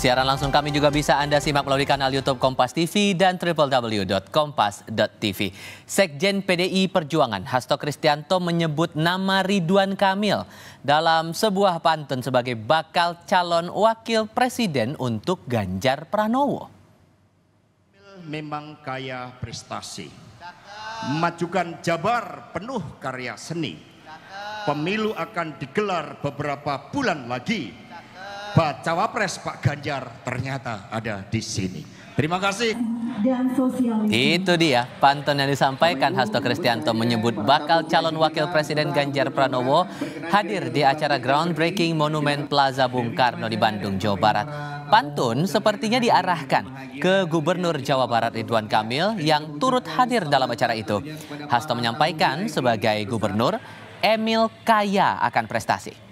Siaran langsung kami juga bisa Anda simak melalui kanal YouTube Kompas TV dan www.kompas.tv. Sekjen PDI Perjuangan Hasto Kristianto menyebut nama Ridwan Kamil dalam sebuah pantun sebagai bakal calon wakil presiden untuk Ganjar Pranowo. Memang kaya prestasi, majukan Jabar penuh karya seni. Pemilu akan digelar beberapa bulan lagi Pak Cawapres Pak Ganjar ternyata ada di sini. Terima kasih. Dan sosialisme. Itu dia pantun yang disampaikan Hasto Kristianto menyebut bakal calon wakil presiden Ganjar Pranowo hadir di acara groundbreaking Monumen Plaza Bung Karno di Bandung, Jawa Barat. Pantun sepertinya diarahkan ke Gubernur Jawa Barat Ridwan Kamil yang turut hadir dalam acara itu. Hasto menyampaikan sebagai gubernur, Emil kaya akan prestasi.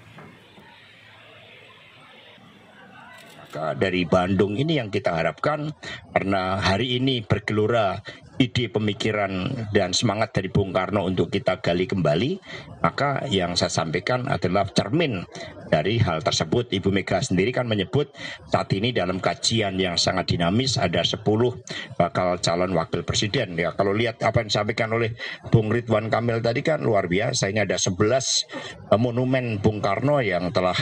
mereka dari Bandung ini yang kita harapkan karena hari ini bergelora ide pemikiran dan semangat dari Bung Karno untuk kita gali kembali, maka yang saya sampaikan adalah cermin dari hal tersebut. Ibu Mega sendiri kan menyebut saat ini dalam kajian yang sangat dinamis ada 10 bakal calon wakil presiden. Ya kalau lihat apa yang disampaikan oleh Bung Ridwan Kamil tadi kan luar biasa. Ini ada 11 eh, monumen Bung Karno yang telah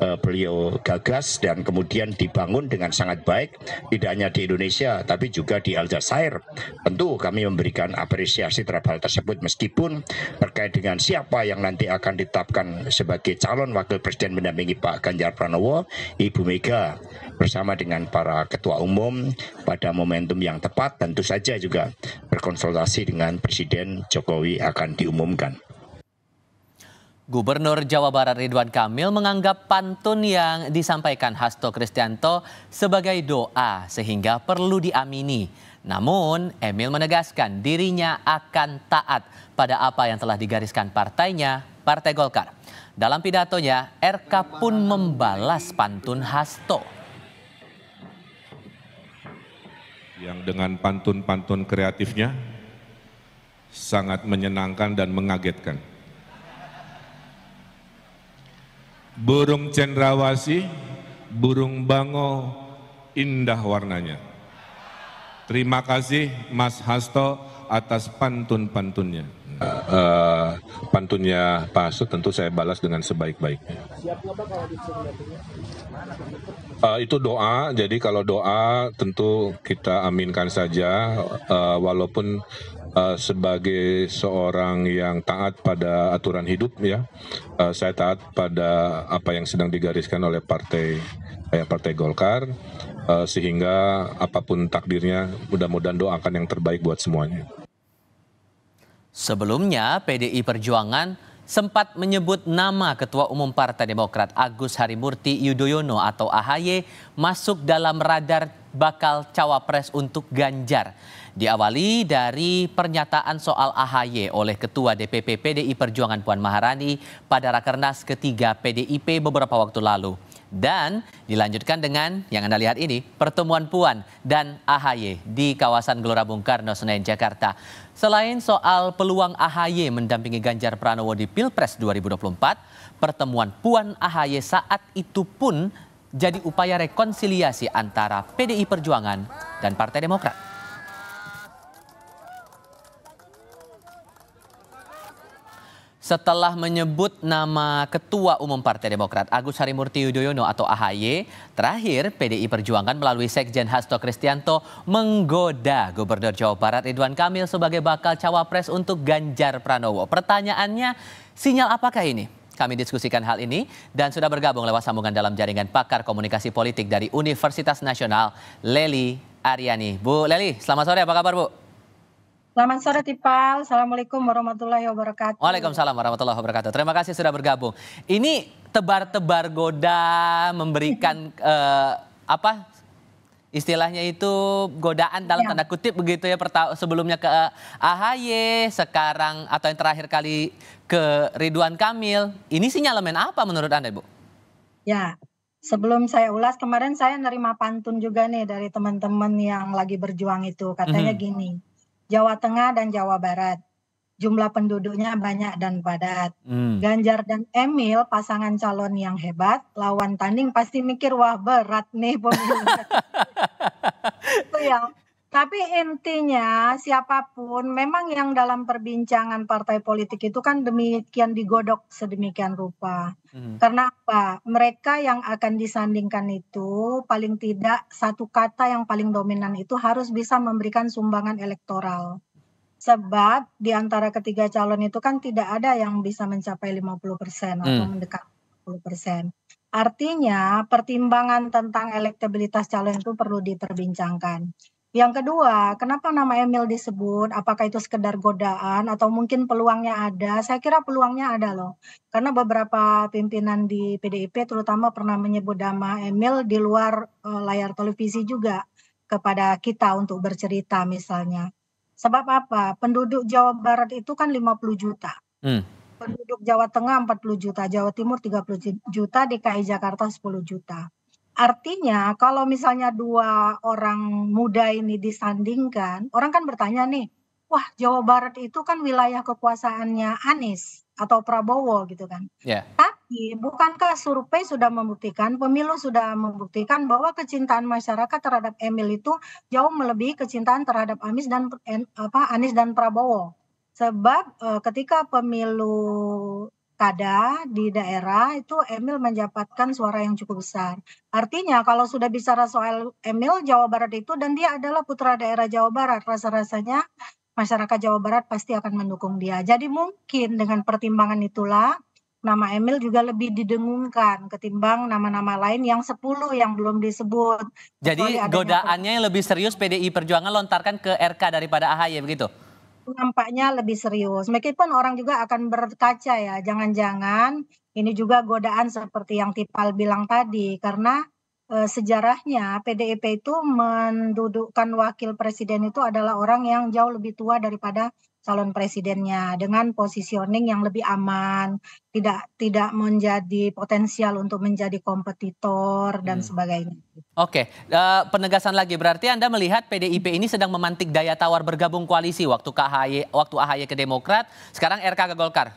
eh, beliau gagas dan kemudian dibangun dengan sangat baik tidak hanya di Indonesia tapi juga di Aljazair. Tentu kami memberikan apresiasi terhadap hal tersebut meskipun terkait dengan siapa yang nanti akan ditetapkan sebagai calon wakil presiden Presiden mendampingi Pak Ganjar Pranowo, Ibu Mega bersama dengan para ketua umum pada momentum yang tepat tentu saja juga berkonsultasi dengan Presiden Jokowi akan diumumkan. Gubernur Jawa Barat Ridwan Kamil menganggap pantun yang disampaikan Hasto Kristianto sebagai doa sehingga perlu diamini. Namun, Emil menegaskan dirinya akan taat pada apa yang telah digariskan partainya, Partai Golkar. Dalam pidatonya, RK pun membalas pantun Hasto. Yang dengan pantun-pantun kreatifnya sangat menyenangkan dan mengagetkan. Burung cendrawasi, burung bango, indah warnanya. Terima kasih Mas Hasto atas pantun-pantunnya uh, pantunnya Pak Hasto tentu saya balas dengan sebaik-baiknya. Uh, itu doa, jadi kalau doa tentu kita aminkan saja, uh, walaupun uh, sebagai seorang yang taat pada aturan hidup ya, uh, saya taat pada apa yang sedang digariskan oleh partai eh, partai Golkar, uh, sehingga apapun takdirnya mudah-mudahan doakan yang terbaik buat semuanya. Sebelumnya, PDI Perjuangan sempat menyebut nama Ketua Umum Partai Demokrat Agus Harimurti Yudhoyono atau AHY masuk dalam radar bakal cawapres untuk Ganjar. Diawali dari pernyataan soal AHY oleh Ketua DPP PDI Perjuangan Puan Maharani pada Rakernas ketiga PDIP beberapa waktu lalu. Dan dilanjutkan dengan yang Anda lihat ini, pertemuan Puan dan AHY di kawasan Gelora Bung Karno, Senayan, Jakarta. Selain soal peluang AHY mendampingi Ganjar Pranowo di Pilpres 2024, pertemuan Puan AHY saat itu pun jadi upaya rekonsiliasi antara PDI Perjuangan dan Partai Demokrat. Setelah menyebut nama Ketua Umum Partai Demokrat Agus Harimurti Yudhoyono atau AHY, terakhir PDI Perjuangan melalui Sekjen Hasto Kristianto menggoda Gubernur Jawa Barat Ridwan Kamil sebagai bakal cawapres untuk Ganjar Pranowo. Pertanyaannya, sinyal apakah ini? Kami diskusikan hal ini dan sudah bergabung lewat sambungan dalam jaringan pakar komunikasi politik dari Universitas Nasional, Leli Ariani. Bu Leli, selamat sore, apa kabar Bu? Selamat sore Tipal, Assalamualaikum warahmatullahi wabarakatuh. Waalaikumsalam warahmatullahi wabarakatuh. Terima kasih sudah bergabung. Ini tebar-tebar goda memberikan eh, apa istilahnya itu godaan dalam ya. tanda kutip begitu ya sebelumnya ke eh, AHY, sekarang atau yang terakhir kali ke Ridwan Kamil. Ini sinyalemen apa menurut Anda Bu? Ya, sebelum saya ulas kemarin saya nerima pantun juga nih dari teman-teman yang lagi berjuang itu. Katanya mm -hmm. gini Jawa Tengah dan Jawa Barat. Jumlah penduduknya banyak dan padat. Hmm. Ganjar dan Emil pasangan calon yang hebat, lawan tanding pasti mikir wah berat nih pemilu. itu yang tapi intinya siapapun memang yang dalam perbincangan partai politik itu kan demikian digodok sedemikian rupa. Hmm. Karena apa? Mereka yang akan disandingkan itu paling tidak satu kata yang paling dominan itu harus bisa memberikan sumbangan elektoral. Sebab di antara ketiga calon itu kan tidak ada yang bisa mencapai 50% atau hmm. mendekat 50%. Artinya pertimbangan tentang elektabilitas calon itu perlu diperbincangkan yang kedua, kenapa nama Emil disebut? Apakah itu sekedar godaan atau mungkin peluangnya ada? Saya kira peluangnya ada loh. Karena beberapa pimpinan di PDIP terutama pernah menyebut nama Emil di luar eh, layar televisi juga kepada kita untuk bercerita misalnya. Sebab apa? Penduduk Jawa Barat itu kan 50 juta. Hmm. Penduduk Jawa Tengah 40 juta, Jawa Timur 30 juta, DKI Jakarta 10 juta Artinya kalau misalnya dua orang muda ini disandingkan, orang kan bertanya nih, wah Jawa Barat itu kan wilayah kekuasaannya Anies atau Prabowo gitu kan. Yeah. Tapi bukankah survei sudah membuktikan, pemilu sudah membuktikan bahwa kecintaan masyarakat terhadap Emil itu jauh melebihi kecintaan terhadap Anies dan apa Anies dan Prabowo. Sebab e, ketika pemilu pilkada di daerah itu Emil menjabatkan suara yang cukup besar. Artinya kalau sudah bicara soal Emil Jawa Barat itu dan dia adalah putra daerah Jawa Barat, rasa-rasanya masyarakat Jawa Barat pasti akan mendukung dia. Jadi mungkin dengan pertimbangan itulah nama Emil juga lebih didengungkan ketimbang nama-nama lain yang 10 yang belum disebut. Jadi godaannya yang lebih serius PDI Perjuangan lontarkan ke RK daripada AHY begitu? nampaknya lebih serius. Meskipun orang juga akan berkaca ya, jangan-jangan ini juga godaan seperti yang Tipal bilang tadi karena e, sejarahnya PDIP itu mendudukkan wakil presiden itu adalah orang yang jauh lebih tua daripada calon presidennya dengan positioning yang lebih aman, tidak tidak menjadi potensial untuk menjadi kompetitor dan hmm. sebagainya. Oke, uh, penegasan lagi berarti Anda melihat PDIP ini sedang memantik daya tawar bergabung koalisi waktu KHY, waktu AHY ke Demokrat, sekarang RK ke Golkar.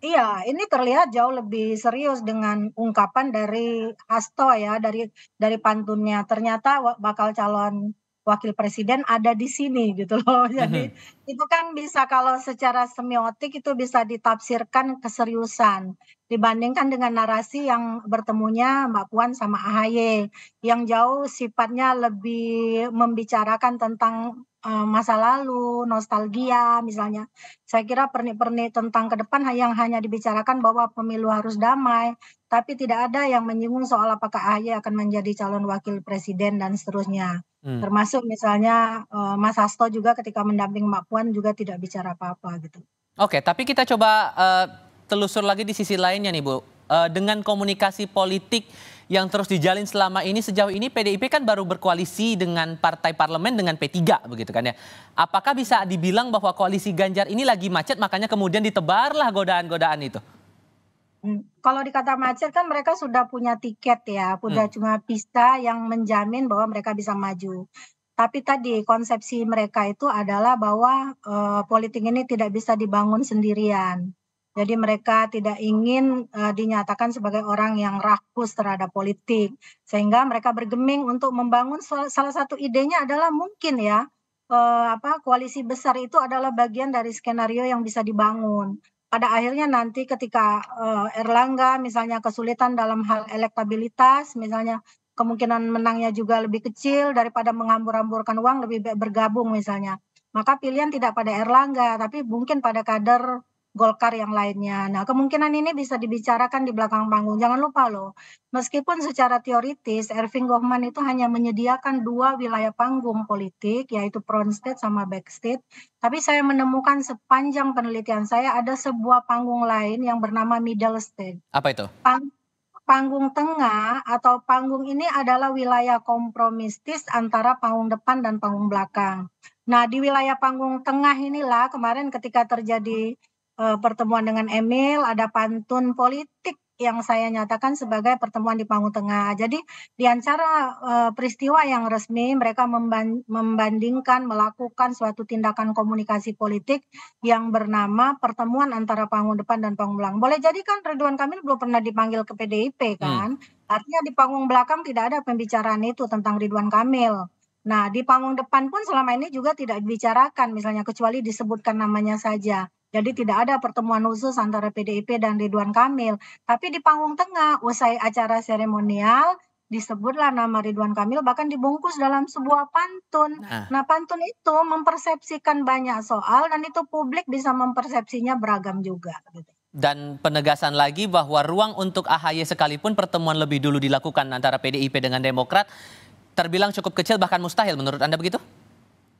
Iya, ini terlihat jauh lebih serius dengan ungkapan dari Hasto ya, dari dari pantunnya. Ternyata bakal calon wakil presiden ada di sini gitu loh. Jadi mm-hmm. itu kan bisa kalau secara semiotik itu bisa ditafsirkan keseriusan dibandingkan dengan narasi yang bertemunya Mbak Puan sama AHY yang jauh sifatnya lebih membicarakan tentang eh, masa lalu, nostalgia misalnya. Saya kira pernik-pernik tentang ke depan yang hanya dibicarakan bahwa pemilu harus damai, tapi tidak ada yang menyinggung soal apakah AHY akan menjadi calon wakil presiden dan seterusnya. Hmm. Termasuk misalnya eh, Mas Hasto juga ketika mendamping Mbak Puan juga tidak bicara apa-apa gitu. Oke, tapi kita coba uh, telusur lagi di sisi lainnya nih Bu. Uh, dengan komunikasi politik yang terus dijalin selama ini sejauh ini PDIP kan baru berkoalisi dengan partai parlemen dengan P3 begitu kan ya. Apakah bisa dibilang bahwa koalisi Ganjar ini lagi macet makanya kemudian ditebarlah godaan-godaan itu? Hmm kalau di kata macet kan mereka sudah punya tiket ya, sudah hmm. cuma pista yang menjamin bahwa mereka bisa maju. Tapi tadi konsepsi mereka itu adalah bahwa uh, politik ini tidak bisa dibangun sendirian. Jadi mereka tidak ingin uh, dinyatakan sebagai orang yang rakus terhadap politik, sehingga mereka bergeming untuk membangun salah satu idenya adalah mungkin ya uh, apa koalisi besar itu adalah bagian dari skenario yang bisa dibangun pada akhirnya nanti ketika uh, Erlangga misalnya kesulitan dalam hal elektabilitas misalnya kemungkinan menangnya juga lebih kecil daripada menghambur-hamburkan uang lebih baik bergabung misalnya maka pilihan tidak pada Erlangga tapi mungkin pada kader Golkar yang lainnya. Nah, kemungkinan ini bisa dibicarakan di belakang panggung. Jangan lupa loh, meskipun secara teoritis Erving Goffman itu hanya menyediakan dua wilayah panggung politik, yaitu front state sama back state. tapi saya menemukan sepanjang penelitian saya ada sebuah panggung lain yang bernama middle state. Apa itu? Pang panggung tengah atau panggung ini adalah wilayah kompromistis antara panggung depan dan panggung belakang. Nah, di wilayah panggung tengah inilah kemarin ketika terjadi Eh, pertemuan dengan Emil, ada pantun politik yang saya nyatakan sebagai pertemuan di Panggung Tengah. Jadi di antara uh, eh, peristiwa yang resmi mereka membandingkan melakukan suatu tindakan komunikasi politik yang bernama pertemuan antara panggung depan dan panggung belakang. Boleh jadi kan Ridwan Kamil belum pernah dipanggil ke PDIP hmm. kan? Hmm. Artinya di panggung belakang tidak ada pembicaraan itu tentang Ridwan Kamil. Nah, di panggung depan pun selama ini juga tidak dibicarakan misalnya kecuali disebutkan namanya saja. Jadi tidak ada pertemuan khusus antara PDIP dan Ridwan Kamil. Tapi di panggung tengah, usai acara seremonial, disebutlah nama Ridwan Kamil bahkan dibungkus dalam sebuah pantun. Nah, nah pantun itu mempersepsikan banyak soal dan itu publik bisa mempersepsinya beragam juga. Gitu. Dan penegasan lagi bahwa ruang untuk AHY sekalipun pertemuan lebih dulu dilakukan antara PDIP dengan Demokrat terbilang cukup kecil bahkan mustahil menurut Anda begitu?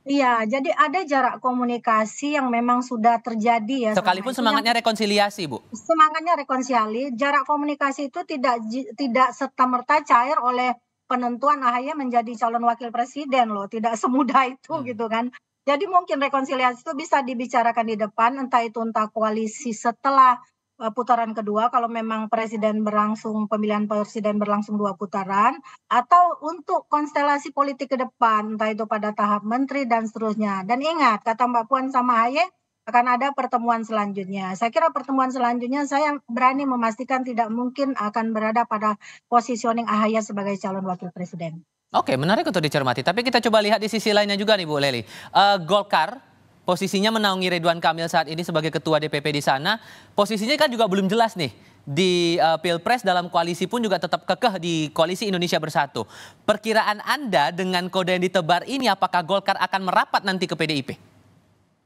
Iya, jadi ada jarak komunikasi yang memang sudah terjadi ya. Sekalipun semangatnya rekonsiliasi, Bu. Semangatnya rekonsiliasi, jarak komunikasi itu tidak tidak serta merta cair oleh penentuan AHY menjadi calon wakil presiden loh, tidak semudah itu hmm. gitu kan. Jadi mungkin rekonsiliasi itu bisa dibicarakan di depan, entah itu entah koalisi setelah Eh, putaran kedua kalau memang presiden berlangsung pemilihan presiden berlangsung dua putaran atau untuk konstelasi politik ke depan entah itu pada tahap menteri dan seterusnya. Dan ingat kata Mbak Puan sama Haye akan ada pertemuan selanjutnya. Saya kira pertemuan selanjutnya saya berani memastikan tidak mungkin akan berada pada positioning Ahaya sebagai calon wakil presiden. Oke, menarik untuk dicermati. Tapi kita coba lihat di sisi lainnya juga nih Bu Leli. Uh, eh, Golkar posisinya menaungi Ridwan Kamil saat ini sebagai ketua DPP di sana. Posisinya kan juga belum jelas nih. Di uh, Pilpres dalam koalisi pun juga tetap kekeh di koalisi Indonesia Bersatu. Perkiraan Anda dengan kode yang ditebar ini apakah Golkar akan merapat nanti ke PDIP?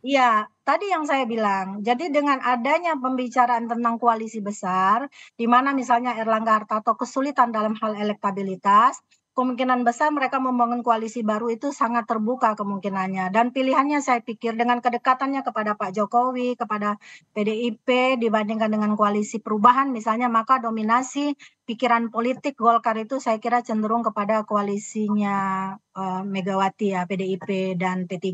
Iya, tadi yang saya bilang. Jadi dengan adanya pembicaraan tentang koalisi besar, di mana misalnya Erlangga Hartarto kesulitan dalam hal elektabilitas, kemungkinan besar mereka membangun koalisi baru itu sangat terbuka kemungkinannya dan pilihannya saya pikir dengan kedekatannya kepada Pak Jokowi kepada PDIP dibandingkan dengan koalisi perubahan misalnya maka dominasi pikiran politik Golkar itu saya kira cenderung kepada koalisinya uh, Megawati ya PDIP dan P3.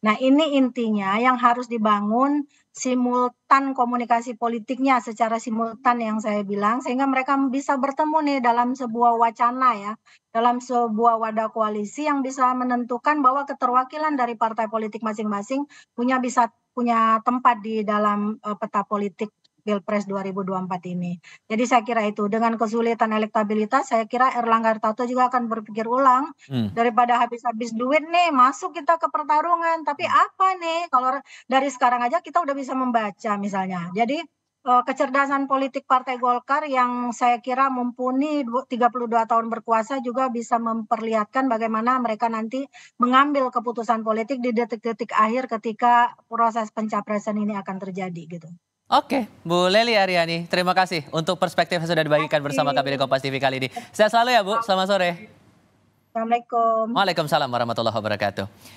Nah, ini intinya yang harus dibangun simultan komunikasi politiknya secara simultan yang saya bilang sehingga mereka bisa bertemu nih dalam sebuah wacana ya dalam sebuah wadah koalisi yang bisa menentukan bahwa keterwakilan dari partai politik masing-masing punya bisa punya tempat di dalam eh, peta politik Pilpres 2024 ini. Jadi saya kira itu dengan kesulitan elektabilitas saya kira Erlangga Hartarto juga akan berpikir ulang hmm. daripada habis-habis duit nih masuk kita ke pertarungan tapi hmm. apa nih kalau dari sekarang aja kita udah bisa membaca misalnya. Jadi eh, kecerdasan politik Partai Golkar yang saya kira mumpuni 32 tahun berkuasa juga bisa memperlihatkan bagaimana mereka nanti mengambil keputusan politik di detik-detik akhir ketika proses pencapresan ini akan terjadi gitu. Oke, Bu Leli Ariani, terima kasih untuk perspektif yang sudah dibagikan bersama KBR Kompas TV kali ini. Saya selalu ya Bu, selamat sore. Assalamualaikum. Waalaikumsalam warahmatullahi wabarakatuh.